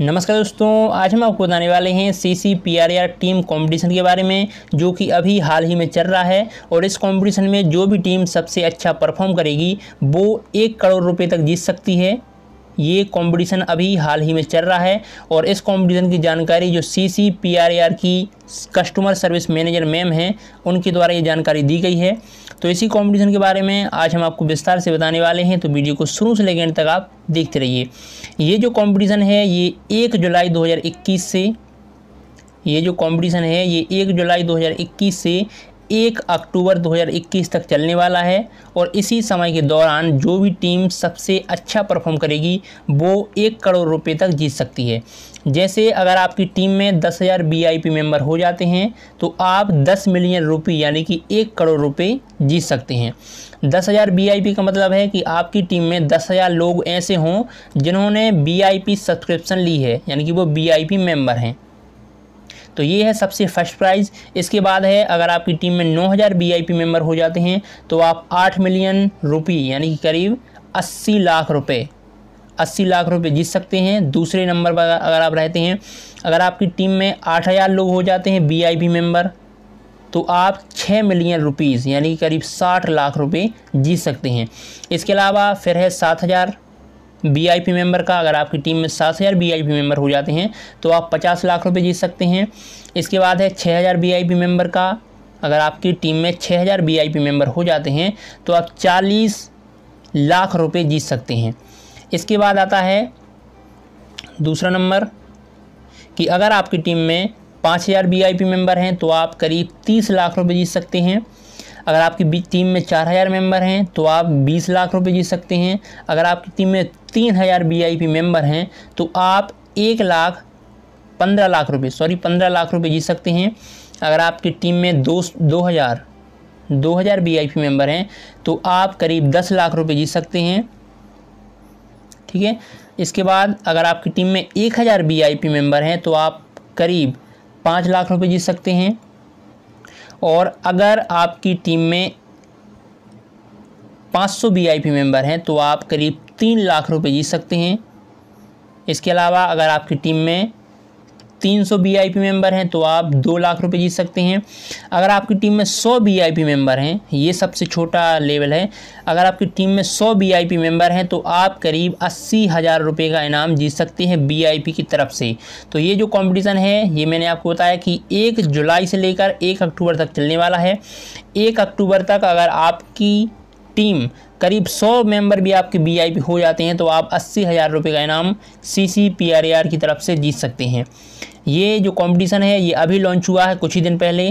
नमस्कार दोस्तों आज हम आपको बताने वाले हैं C C P R R team competition के बारे में जो कि अभी हाल ही में चल रहा है और इस कंपटीशन में जो भी टीम सबसे अच्छा परफॉर्म करेगी वो एक करोड़ रुपए तक जीत सकती है ये कंपटीशन अभी हाल ही में चल रहा है और इस कंपटीशन की जानकारी जो C C P R R की कस्टमर सर्विस मैनेजर मैम हैं उनके द्वारा ये जानकारी दी गई है तो इसी कंपटीशन के बारे में आज हम आपको विस्तार से बताने वाले हैं तो वीडियो को शुरू से लेकर तक आप देखते रहिए ये जो कंपटीशन है ये एक जुलाई 2021 से ये जो कंपटीशन है ये एक जुलाई 2021 से एक अक्टूबर 2021 तक चलने वाला है और इसी समय के दौरान जो भी टीम सबसे अच्छा परफॉर्म करेगी वो एक करोड़ रुपए तक जीत सकती है जैसे अगर आपकी टीम में दस हज़ार वी मेंबर हो जाते हैं तो आप दस मिलियन रुपये यानी कि एक करोड़ रुपये जीत सकते हैं दस हज़ार वी का मतलब है कि आपकी टीम में दस हज़ार लोग ऐसे हों जिन्होंने वी सब्सक्रिप्शन ली है यानी कि वो वी मेंबर हैं तो ये है सबसे फर्स्ट प्राइज़ इसके बाद है अगर आपकी टीम में नौ हज़ार वी मेम्बर हो जाते हैं तो आप आठ मिलियन रुपये यानी कि करीब अस्सी लाख रुपये अस्सी लाख रुपए जीत सकते हैं दूसरे नंबर पर अगर आप रहते हैं अगर आपकी टीम में आठ हज़ार लोग हो जाते हैं वी मेम्बर तो आप छः मिलियन रुपीज़ यानी करीब साठ लाख रुपए जीत सकते हैं इसके अलावा फिर है सात हज़ार वीआईपी मेंबर का अगर आपकी टीम में सात हज़ार वीआईपी मेंबर हो जाते हैं तो आप पचास लाख रुपए जीत सकते हैं इसके बाद है छः हज़ार वीआईपी मेंबर का अगर आपकी टीम में छः हज़ार वीआईपी मेंबर हो जाते हैं तो आप चालीस लाख रुपये जीत सकते हैं इसके बाद आता है दूसरा नंबर कि अगर आपकी टीम में पाँच हज़ार वी मेंबर हैं तो आप करीब तीस लाख रुपये जीत सकते हैं अगर आपकी टीम में चार हज़ार मेंबर हैं तो आप बीस लाख रुपए जीत सकते हैं अगर आपकी टीम में तीन हज़ार वी मेंबर हैं तो आप एक लाख पंद्रह लाख रुपए सॉरी पंद्रह लाख रुपए जीत सकते हैं अगर आपकी टीम में दो दो हज़ार दो हज़ार वी मेंबर हैं तो आप करीब दस लाख रुपए जीत सकते हैं ठीक है इसके बाद अगर आपकी टीम में एक हज़ार वी मेंबर हैं तो आप करीब पाँच लाख रुपए जीत सकते हैं और अगर आपकी टीम में 500 पी मेंबर हैं तो आप करीब तीन लाख रुपए जीत सकते हैं इसके अलावा अगर आपकी टीम में तीन सौ पी मेम्बर हैं तो आप दो लाख रुपए जीत सकते हैं अगर आपकी टीम में सौ पी मेंबर हैं ये सबसे छोटा लेवल है अगर आपकी टीम में सौ पी मेंबर हैं तो आप करीब अस्सी हज़ार रुपये का इनाम जीत सकते हैं पी की तरफ से तो ये जो कंपटीशन है ये मैंने आपको बताया कि एक जुलाई से लेकर एक अक्टूबर तक चलने वाला है एक अक्टूबर तक अगर आपकी टीम करीब 100 मेंबर भी आपके वीआईपी हो जाते हैं तो आप अस्सी हज़ार रुपये का इनाम C C P R R की तरफ से जीत सकते हैं ये जो कंपटीशन है ये अभी लॉन्च हुआ है कुछ ही दिन पहले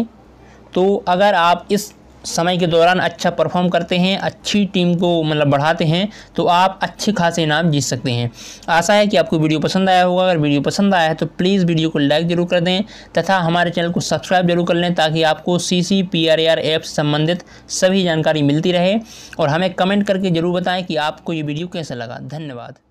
तो अगर आप इस समय के दौरान अच्छा परफॉर्म करते हैं अच्छी टीम को मतलब बढ़ाते हैं तो आप अच्छे खासे इनाम जीत सकते हैं आशा है कि आपको वीडियो पसंद आया होगा अगर वीडियो पसंद आया है तो प्लीज़ वीडियो को लाइक ज़रूर कर दें तथा हमारे चैनल को सब्सक्राइब जरूर कर लें ताकि आपको C C P R R app से संबंधित सभी जानकारी मिलती रहे और हमें कमेंट करके ज़रूर बताएँ कि आपको ये वीडियो कैसा लगा धन्यवाद